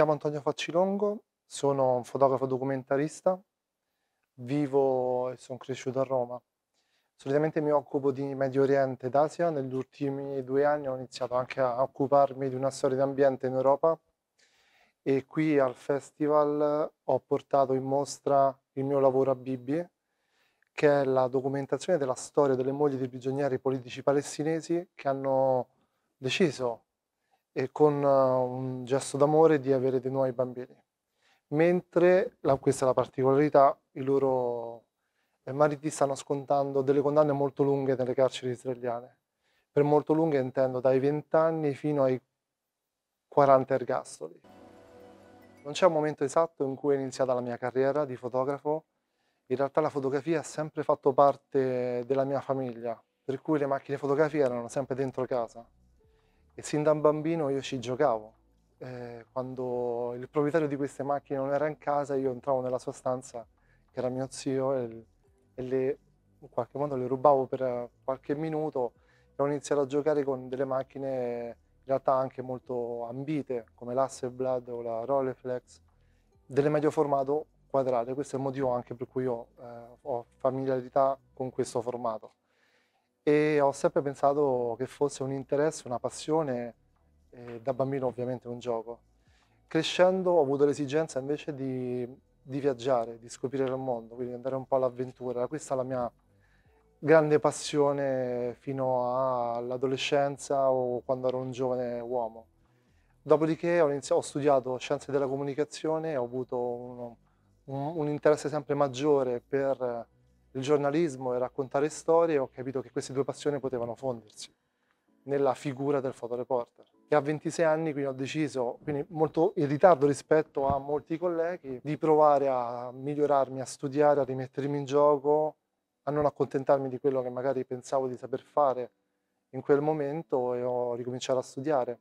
chiamo Antonio Faccilongo, sono un fotografo documentarista, vivo e sono cresciuto a Roma. Solitamente mi occupo di Medio Oriente ed Asia, negli ultimi due anni ho iniziato anche a occuparmi di una storia d'ambiente in Europa e qui al festival ho portato in mostra il mio lavoro a Bibi, che è la documentazione della storia delle mogli dei prigionieri politici palestinesi che hanno deciso e con eh, un gesto d'amore di avere dei nuovi bambini. Mentre, la, questa è la particolarità, i loro eh, mariti stanno scontando delle condanne molto lunghe nelle carceri israeliane. Per molto lunghe intendo dai 20 anni fino ai 40 ergastoli. Non c'è un momento esatto in cui è iniziata la mia carriera di fotografo, in realtà la fotografia ha sempre fatto parte della mia famiglia, per cui le macchine fotografiche erano sempre dentro casa. E sin da bambino io ci giocavo. Eh, quando il proprietario di queste macchine non era in casa, io entravo nella sua stanza, che era mio zio, e, e le, in qualche modo le rubavo per qualche minuto e ho iniziato a giocare con delle macchine in realtà anche molto ambite, come l'Hasselblad o la Rolleiflex, delle medio formato quadrate. Questo è il motivo anche per cui io eh, ho familiarità con questo formato e ho sempre pensato che fosse un interesse, una passione, e da bambino ovviamente un gioco. Crescendo ho avuto l'esigenza invece di, di, viaggiare, di scoprire il mondo, quindi andare un po' all'avventura. Questa è la mia grande passione fino all'adolescenza o quando ero un giovane uomo. Dopodiché ho, iniziato, ho studiato scienze della comunicazione e ho avuto un, un, un interesse sempre maggiore per il giornalismo e raccontare storie, ho capito che queste due passioni potevano fondersi nella figura del fotoreporter. E a 26 anni quindi ho deciso, quindi molto in ritardo rispetto a molti colleghi, di provare a migliorarmi, a studiare, a rimettermi in gioco, a non accontentarmi di quello che magari pensavo di saper fare in quel momento e ho ricominciato a studiare.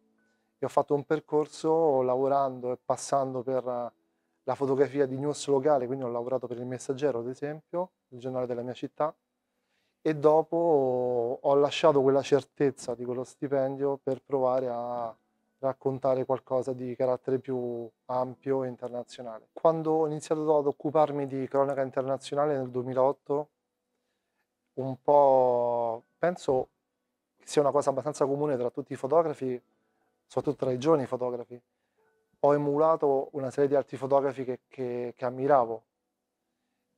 E ho fatto un percorso lavorando e passando per la fotografia di news locale, quindi ho lavorato per il Messaggero, ad esempio, il giornale della mia città, e dopo ho lasciato quella certezza di quello stipendio per provare a raccontare qualcosa di carattere più ampio e internazionale. Quando ho iniziato ad occuparmi di cronaca internazionale nel 2008, un po' penso che sia una cosa abbastanza comune tra tutti i fotografi, soprattutto tra i giovani fotografi, ho emulato una serie di altri fotografi che, che, che ammiravo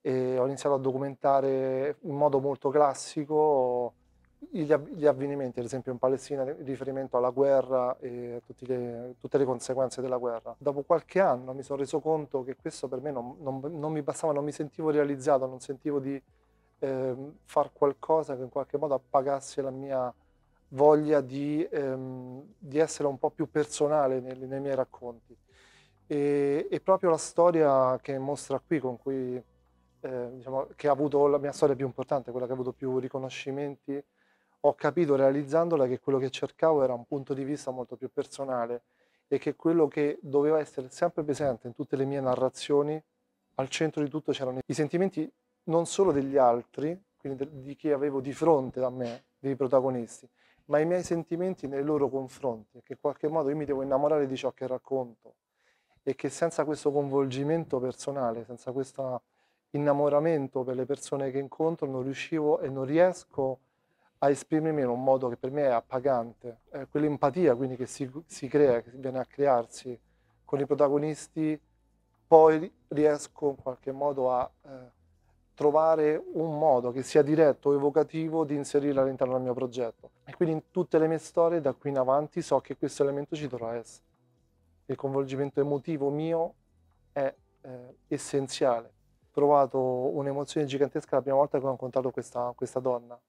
e ho iniziato a documentare in modo molto classico gli, gli, avvenimenti, ad esempio in Palestina, in riferimento alla guerra e a le, tutte le conseguenze della guerra. Dopo qualche anno mi sono reso conto che questo per me non, non, non mi bastava, non mi sentivo realizzato, non sentivo di eh, far qualcosa che in qualche modo appagasse la mia voglia di, ehm, di, essere un po' più personale nei, nei miei racconti. E, e, proprio la storia che mostra qui, con cui, eh, diciamo, che ha avuto la mia storia più importante, quella che ha avuto più riconoscimenti, ho capito realizzandola che quello che cercavo era un punto di vista molto più personale e che quello che doveva essere sempre presente in tutte le mie narrazioni, al centro di tutto c'erano i sentimenti non solo degli altri, quindi di chi avevo di fronte a me, dei protagonisti, ma i miei sentimenti nei loro confronti, che in qualche modo io mi devo innamorare di ciò che racconto e che senza questo coinvolgimento personale, senza questo innamoramento per le persone che incontro, non riuscivo e non riesco a esprimermi in un modo che per me è appagante. È quell'empatia quindi che si, si crea, che viene a crearsi con i protagonisti, poi riesco in qualche modo a... Eh, trovare un modo che sia diretto o evocativo di inserirla all'interno del mio progetto. E quindi in tutte le mie storie da qui in avanti so che questo elemento ci dovrà essere. Il coinvolgimento emotivo mio è eh, essenziale. Ho provato un'emozione gigantesca la prima volta che ho incontrato questa, questa donna,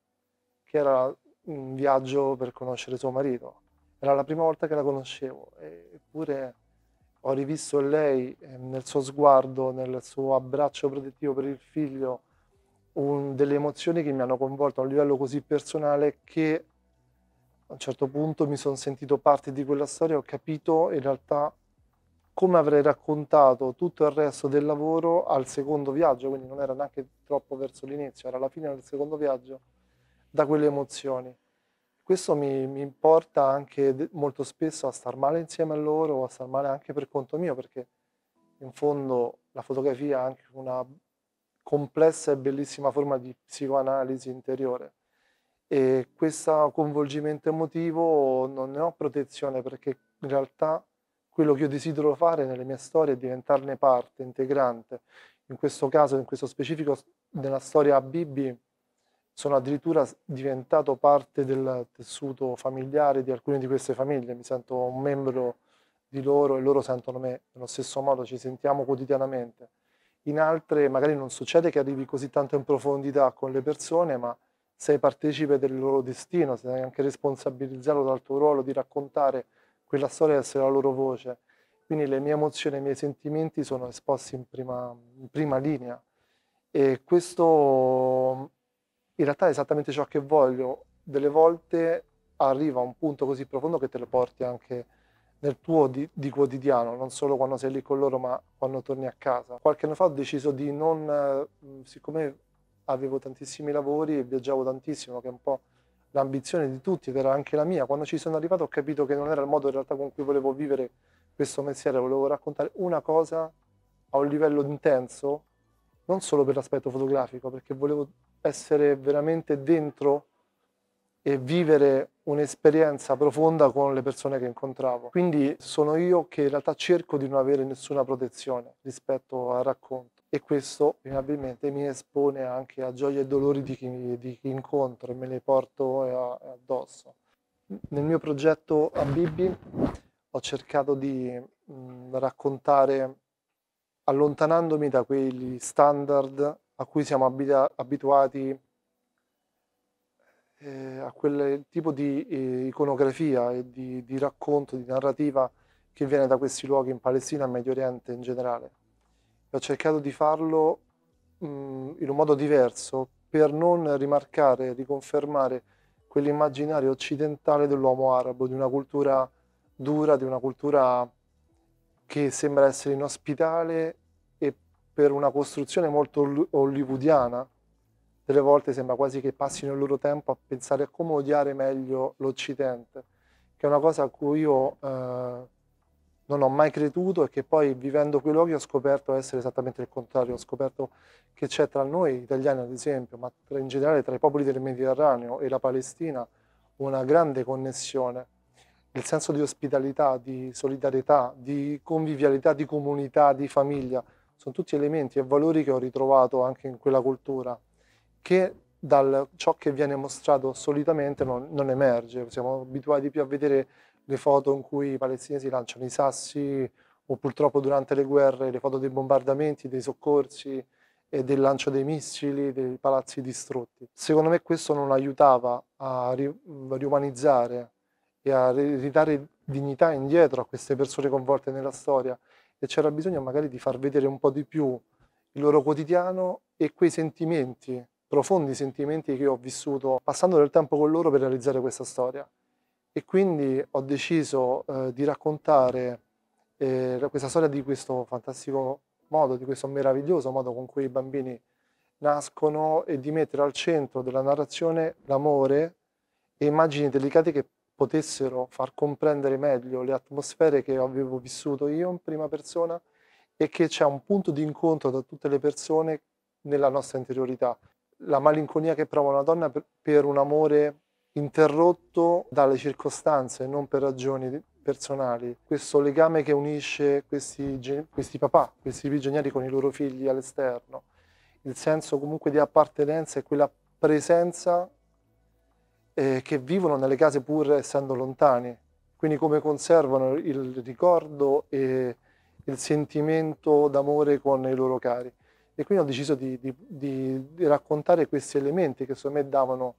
che era in viaggio per conoscere suo marito. Era la prima volta che la conoscevo, eppure ho rivisto in lei, ehm, nel suo sguardo, nel suo abbraccio protettivo per il figlio, un, delle emozioni che mi hanno coinvolto a un livello così personale che a un certo punto mi sono sentito parte di quella storia, e ho capito in realtà come avrei raccontato tutto il resto del lavoro al secondo viaggio, quindi non era neanche troppo verso l'inizio, era la fine del secondo viaggio, da quelle emozioni questo mi, mi porta anche molto spesso a star male insieme a loro o a star male anche per conto mio, perché in fondo la fotografia è anche una complessa e bellissima forma di psicoanalisi interiore. E questo coinvolgimento emotivo non ne ho protezione perché in realtà quello che io desidero fare nelle mie storie è diventarne parte, integrante. In questo caso, in questo specifico, nella storia a Bibi, sono addirittura diventato parte del tessuto familiare di alcune di queste famiglie, mi sento un membro di loro e loro sentono me nello stesso modo, ci sentiamo quotidianamente. In altre magari non succede che arrivi così tanto in profondità con le persone, ma sei partecipe del loro destino, sei anche responsabilizzato dal tuo ruolo di raccontare quella storia e essere la loro voce. Quindi le mie emozioni, e i miei sentimenti sono esposti in prima, in prima linea e questo in realtà è esattamente ciò che voglio. Delle volte arriva a un punto così profondo che te lo porti anche nel tuo di, di, quotidiano, non solo quando sei lì con loro, ma quando torni a casa. Qualche anno fa ho deciso di non, eh, siccome avevo tantissimi lavori e viaggiavo tantissimo, che è un po' l'ambizione di tutti, ed era anche la mia, quando ci sono arrivato ho capito che non era il modo in realtà con cui volevo vivere questo mestiere, volevo raccontare una cosa a un livello intenso, non solo per l'aspetto fotografico, perché volevo essere veramente dentro e vivere un'esperienza profonda con le persone che incontravo. Quindi sono io che in realtà cerco di non avere nessuna protezione rispetto al racconto e questo probabilmente mi espone anche a gioie e dolori di chi, di chi incontro e me le porto addosso. Nel mio progetto a Bibi ho cercato di mh, raccontare allontanandomi da quegli standard a cui siamo abita- abituati, eh, a quel tipo di eh, iconografia e di, di, racconto, di narrativa che viene da questi luoghi in Palestina e Medio Oriente in generale. E ho cercato di farlo mh, in un modo diverso per non rimarcare, riconfermare quell'immaginario occidentale dell'uomo arabo, di una cultura dura, di una cultura che sembra essere inospitale per una costruzione molto hollywoodiana, delle volte sembra quasi che passino il loro tempo a pensare a come odiare meglio l'Occidente, che è una cosa a cui io eh, non ho mai creduto e che poi vivendo quei luoghi ho scoperto essere esattamente il contrario, ho scoperto che c'è tra noi italiani ad esempio, ma in generale tra i popoli del Mediterraneo e la Palestina una grande connessione, il senso di ospitalità, di solidarietà, di convivialità, di comunità, di famiglia sono tutti elementi e valori che ho ritrovato anche in quella cultura, che dal ciò che viene mostrato solitamente non, non, emerge. Siamo abituati più a vedere le foto in cui i palestinesi lanciano i sassi o purtroppo durante le guerre le foto dei bombardamenti, dei soccorsi e del lancio dei missili, dei palazzi distrutti. Secondo me questo non aiutava a ri- riumanizzare e a ridare dignità indietro a queste persone coinvolte nella storia e c'era bisogno magari di far vedere un po' di più il loro quotidiano e quei sentimenti, profondi sentimenti che ho vissuto passando del tempo con loro per realizzare questa storia. E quindi ho deciso eh, di raccontare eh, questa storia di questo fantastico modo, di questo meraviglioso modo con cui i bambini nascono e di mettere al centro della narrazione l'amore e immagini delicate che potessero far comprendere meglio le atmosfere che avevo vissuto io in prima persona e che c'è un punto di incontro tra tutte le persone nella nostra interiorità. La malinconia che prova una donna per, un amore interrotto dalle circostanze, non per ragioni personali. Questo legame che unisce questi, questi papà, questi pigionieri con i loro figli all'esterno, il senso comunque di appartenenza e quella presenza eh, che vivono nelle case pur essendo lontani, quindi come conservano il ricordo e il sentimento d'amore con i loro cari. E quindi ho deciso di, di, di, di raccontare questi elementi che secondo me davano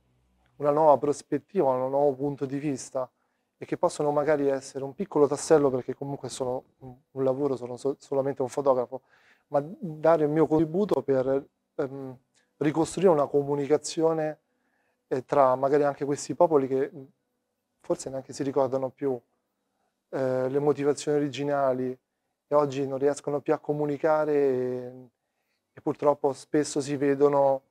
una nuova prospettiva, un nuovo punto di vista e che possono magari essere un piccolo tassello perché comunque sono un lavoro, sono so solamente un fotografo, ma dare il mio contributo per ehm, ricostruire una comunicazione e tra magari anche questi popoli che forse neanche si ricordano più eh, le motivazioni originali e oggi non riescono più a comunicare e, e purtroppo spesso si vedono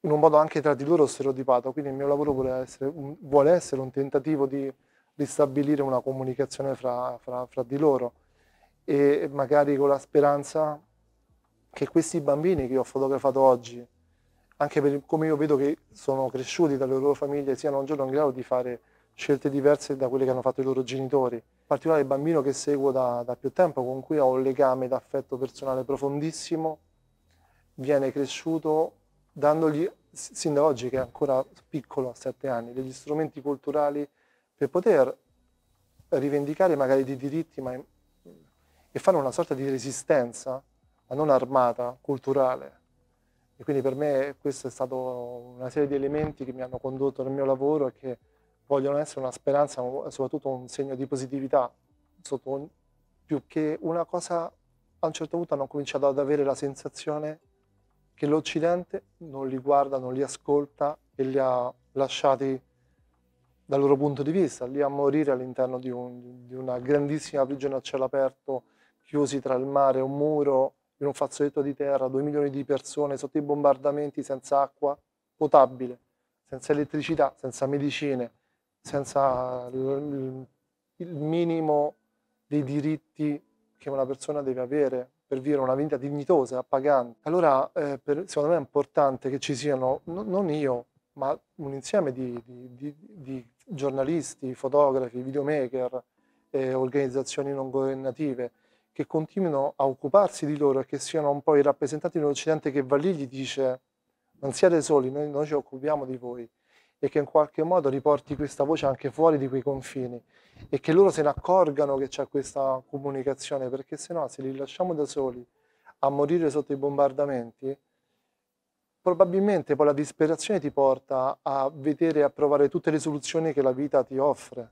in un modo anche tra di loro stereotipato, quindi il mio lavoro vuole essere un, vuole essere un tentativo di ristabilire una comunicazione fra, fra, fra di loro e magari con la speranza che questi bambini che ho fotografato oggi anche per come io vedo che sono cresciuti dalle loro famiglie, siano un giorno in grado di fare scelte diverse da quelle che hanno fatto i loro genitori. In particolare il bambino che seguo da, da più tempo, con cui ho un legame d'affetto personale profondissimo, viene cresciuto dandogli, sin da oggi che è ancora piccolo, a sette anni, degli strumenti culturali per poter rivendicare magari dei diritti ma, e fare una sorta di resistenza, ma non armata, culturale. E quindi per me questo è stato una serie di elementi che mi hanno condotto nel mio lavoro e che vogliono essere una speranza, soprattutto un segno di positività, sotto, più che una cosa a un certo punto hanno cominciato ad avere la sensazione che l'Occidente non li guarda, non li ascolta e li ha lasciati dal loro punto di vista, lì a morire all'interno di, un, di una grandissima prigione a cielo aperto, chiusi tra il mare e un muro, in un fazzoletto di terra, 2 milioni di persone sotto i bombardamenti senza acqua potabile, senza elettricità, senza medicine, senza il, minimo dei diritti che una persona deve avere per vivere una vita dignitosa, appagante. Allora, eh, per, secondo me è importante che ci siano, no, non io, ma un insieme di, di, di, di giornalisti, fotografi, videomaker, eh, organizzazioni non governative, che continuino a occuparsi di loro e che siano un po' i rappresentanti dell'Occidente che va lì e gli dice non siete soli, noi, noi ci occupiamo di voi e che in qualche modo riporti questa voce anche fuori di quei confini e che loro se ne accorgano che c'è questa comunicazione perché se no se li lasciamo da soli a morire sotto i bombardamenti probabilmente poi la disperazione ti porta a vedere e a provare tutte le soluzioni che la vita ti offre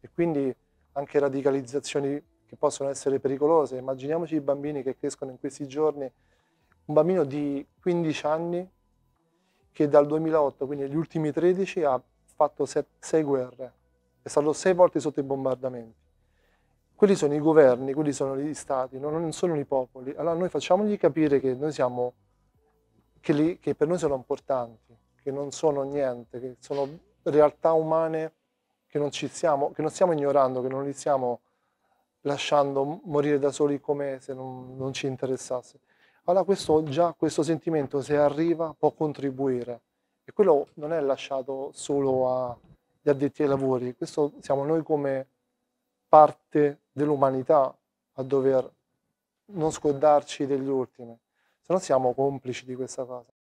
e quindi anche radicalizzazioni che possono essere pericolose. Immaginiamoci i bambini che crescono in questi giorni, un bambino di 15 anni che dal 2008, quindi negli ultimi 13, ha fatto 6 guerre, è stato 6 volte sotto i bombardamenti. Quelli sono i governi, quelli sono gli stati, non sono i popoli. Allora noi facciamogli capire che, noi siamo, che, li, che per noi sono importanti, che non sono niente, che sono realtà umane che non, ci stiamo, che non stiamo ignorando, che non li stiamo lasciando morire da soli come se non, non ci interessasse. Allora questo, già questo sentimento, se arriva, può contribuire. E quello non è lasciato solo agli addetti ai lavori, questo siamo noi come parte dell'umanità a dover non scordarci degli ultimi, se no siamo complici di questa cosa.